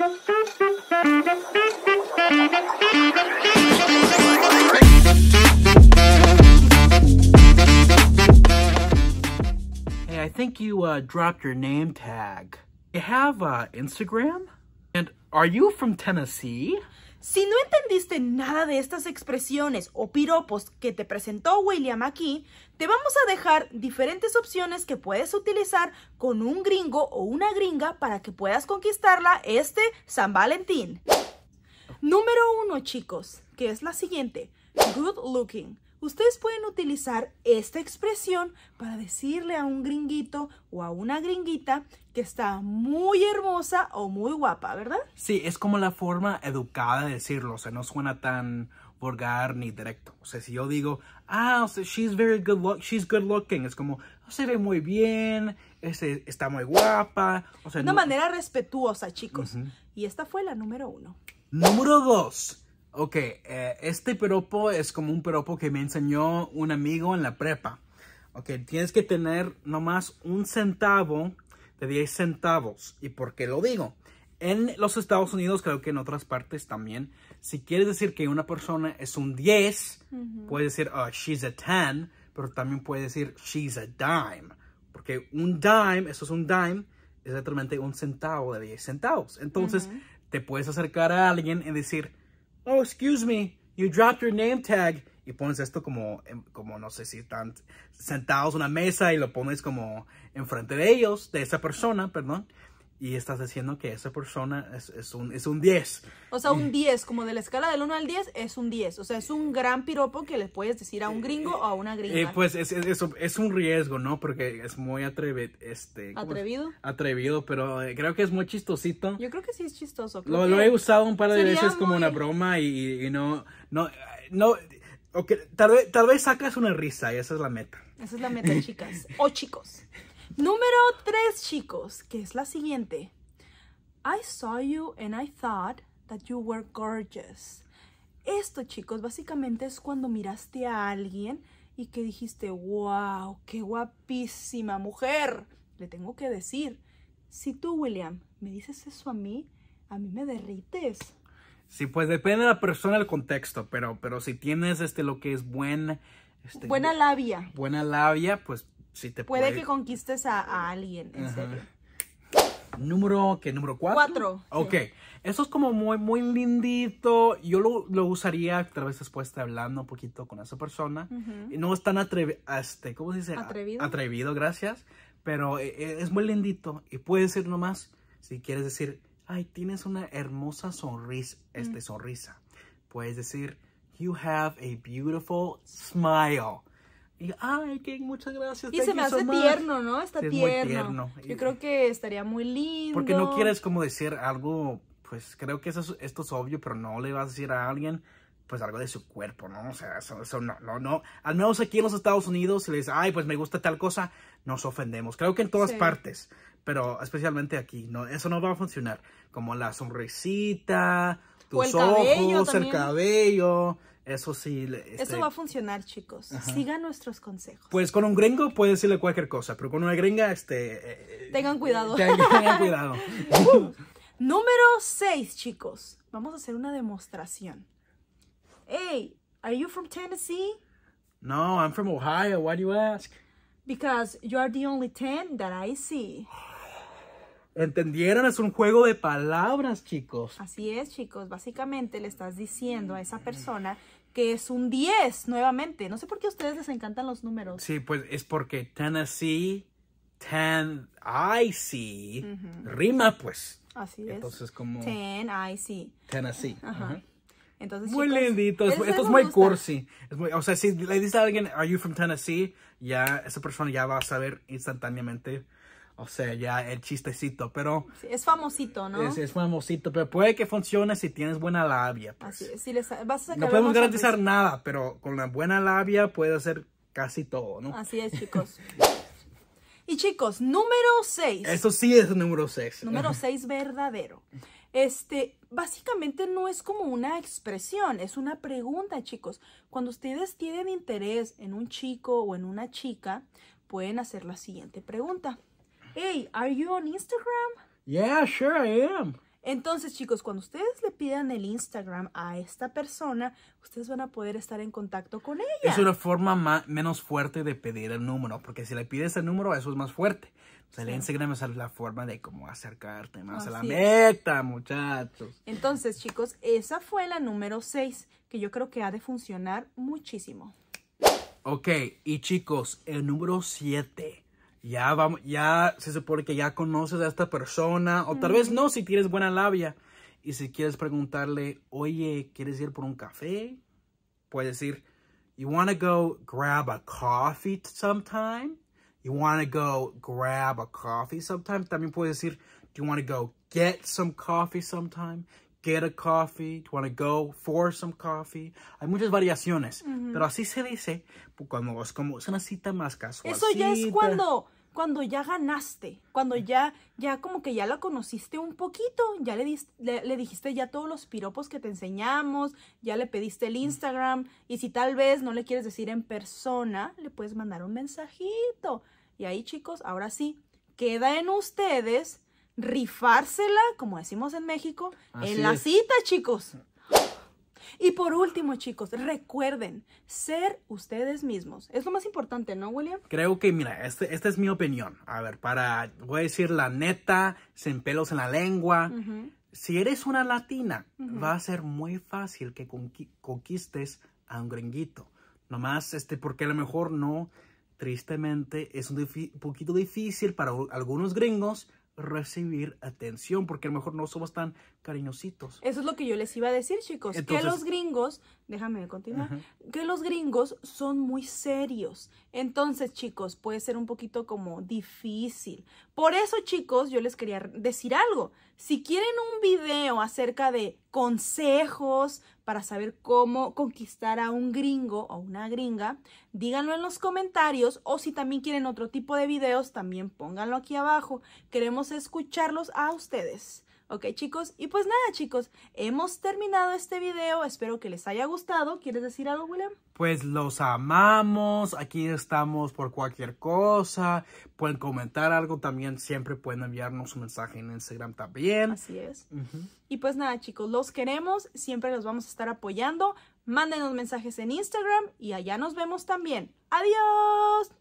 Hey, I think you uh, dropped your name tag. You have uh, Instagram? And are you from Tennessee? Si no entendiste nada de estas expresiones o piropos que te presentó William aquí, te vamos a dejar diferentes opciones que puedes utilizar con un gringo o una gringa para que puedas conquistarla este San Valentín. Número uno, chicos, que es la siguiente. Good looking. Ustedes pueden utilizar esta expresión para decirle a un gringuito o a una gringuita que está muy hermosa o muy guapa, ¿verdad? Sí, es como la forma educada de decirlo, o sea, no suena tan vulgar ni directo. O sea, si yo digo, ah, she's very good look, she's good looking, es como, oh, se ve muy bien, está muy guapa. O sea, Una manera respetuosa, chicos. Y esta fue la número uno. Número dos Ok, eh, este peropo es como un peropo que me enseñó un amigo en la prepa. Ok, tienes que tener nomás un centavo de 10 centavos. ¿Y por qué lo digo? En los Estados Unidos, creo que en otras partes también, si quieres decir que una persona es un 10, puedes decir, oh, she's a 10, pero también puedes decir, she's a dime. Porque un dime, eso es un dime, es literalmente un centavo de 10 centavos. Entonces, te puedes acercar a alguien y decir, oh, excuse me, you dropped your name tag. Y pones esto como, em, como no sé si están sentados en una mesa y lo pones como enfrente de ellos, de esa persona, perdón y estás diciendo que esa persona es, un, es un 10. O sea, un 10, como de la escala del 1 al 10, es un 10. O sea, es un gran piropo que le puedes decir a un gringo o a una gringa. Eh, pues es, es, un riesgo, ¿no? Porque es muy atrevido. Este, ¿Atrevido? Atrevido, pero eh, creo que es muy chistosito. Yo creo que sí es chistoso. Lo, he usado un par de veces como una broma y, no, no, no, tal, vez, tal vez sacas una risa y esa es la meta. Esa es la meta, chicas. o chicos. Número 3, chicos, que es la siguiente. I saw you and I thought that you were gorgeous. Esto, chicos, básicamente es cuando miraste a alguien y que dijiste, wow, qué guapísima mujer. Le tengo que decir, si tú, William, me dices eso a mí, a mí me derrites. Sí, pues depende de la persona, el contexto, pero, pero si tienes este, lo que es buen... Este, buena labia. Buena labia, pues puede. que conquistes a, alguien, en serio. Número, que Número cuatro. Cuatro. Ok. Eso es como muy, muy lindito. Yo lo, lo usaría tal vez después de hablando un poquito con esa persona. Y No es tan atrevido, este, ¿cómo se dice? Atrevido. gracias. Pero eh, eh, es muy lindito y puede ser nomás, si quieres decir, ay, tienes una hermosa sonrisa, este, mm. sonrisa. Puedes decir, you have a beautiful smile. Y, ay, muchas gracias. Y se me hace tierno, ¿no? Está tierno. Yo creo que estaría muy lindo. Porque no quieres como decir algo, pues creo que eso, esto es obvio, pero no le vas a decir a alguien, pues algo de su cuerpo, ¿no? O sea, eso, no, no, no. Al menos aquí en los Estados Unidos, si le dices, ay, pues me gusta tal cosa, nos ofendemos. Creo que en todas partes, pero especialmente aquí, no, eso no va a funcionar. Como la sonrisita, tus el ojos, cabello el cabello eso sí. Este, Eso va a funcionar, chicos. Sigan nuestros consejos. Pues con un gringo puedes decirle cualquier cosa, pero con una gringa, este. Eh, eh, tengan cuidado. Tengan cuidado. número 6, chicos. Vamos a hacer una demostración. Hey, are you from Tennessee? No, I'm from Ohio. Why do you ask? Because you are the only 10 that I see. ¿Entendieron? Es un juego de palabras, chicos. Así es, chicos. Básicamente le estás diciendo a esa persona que es un 10 nuevamente. No sé por qué a ustedes les encantan los números. Sí, pues es porque Tennessee, Ten, I see, rima pues. Así es. Entonces como... Ten, I see. Tennessee. Ajá. Entonces, muy chicos, lindito, esto, es muy cursi. o sea, si le dice a alguien, ¿Are you from Tennessee? Ya, esa persona ya va a saber instantáneamente o sea, ya el chistecito, pero... Es famosito, ¿no? Es, es famosito, pero puede que funcione si tienes buena labia. Pues. Así es, vas a No podemos garantizar nada, pero con la buena labia puede hacer casi todo, ¿no? Así es, chicos. y chicos, número 6. Eso sí es número 6. Número 6 verdadero. Este, básicamente no es como una expresión, es una pregunta, chicos. Cuando ustedes tienen interés en un chico o en una chica, pueden hacer la siguiente pregunta hey, are you on Instagram? Yeah, sure I am. Entonces, chicos, cuando ustedes le pidan el Instagram a esta persona, ustedes van a poder estar en contacto con ella. Es una forma menos fuerte de pedir el número, porque si le pides el número, eso es más fuerte. O sea, el Instagram es la forma de cómo acercarte más a la meta, muchachos. Entonces, chicos, esa fue la número 6, que yo creo que ha de funcionar muchísimo. Ok, y chicos, el número 7 ya vamos, ya se supone que ya conoces a esta persona, o tal vez no si tienes buena labia. Y si quieres preguntarle, oye, ¿quieres ir por un café? Puedes decir, you wanna go grab a coffee sometime? You wanna go grab a coffee sometime? También puedes decir, do you wanna go get some coffee sometime? get a coffee, want to go for some coffee. Hay muchas variaciones, pero así se dice pues, cuando es como es una cita más casual. Eso ya es cuando cuando ya ganaste, cuando ya ya como que ya la conociste un poquito, ya le, le, dijiste ya todos los piropos que te enseñamos, ya le pediste el Instagram y si tal vez no le quieres decir en persona, le puedes mandar un mensajito. Y ahí chicos, ahora sí, queda en ustedes rifársela, como decimos en México, en la cita, chicos. Y por último, chicos, recuerden ser ustedes mismos. Es lo más importante, ¿no, William? Creo que, mira, este, esta es mi opinión. A ver, para, voy a decir la neta, sin pelos en la lengua. Si eres una latina, va a ser muy fácil que conquistes a un gringuito. Nomás, este, porque a lo mejor no, tristemente, es un poquito difícil para algunos gringos recibir atención, porque a lo mejor no somos tan cariñositos. Eso es lo que yo les iba a decir, chicos, que los gringos, déjame continuar, que los gringos son muy serios. Entonces, chicos, puede ser un poquito como difícil. Por eso, chicos, yo les quería decir algo. Si quieren un video acerca de consejos para saber cómo conquistar a un gringo o una gringa, díganlo en los comentarios o si también quieren otro tipo de videos, también pónganlo aquí abajo. Queremos escucharlos a ustedes. ¿Ok chicos? Y pues nada chicos, hemos terminado este video, espero que les haya gustado. ¿Quieres decir algo William? Pues los amamos, aquí estamos por cualquier cosa, pueden comentar algo también, siempre pueden enviarnos un mensaje en Instagram también. Así es. Y pues nada chicos, los queremos, siempre los vamos a estar apoyando, mándenos mensajes en Instagram y allá nos vemos también. ¡Adiós!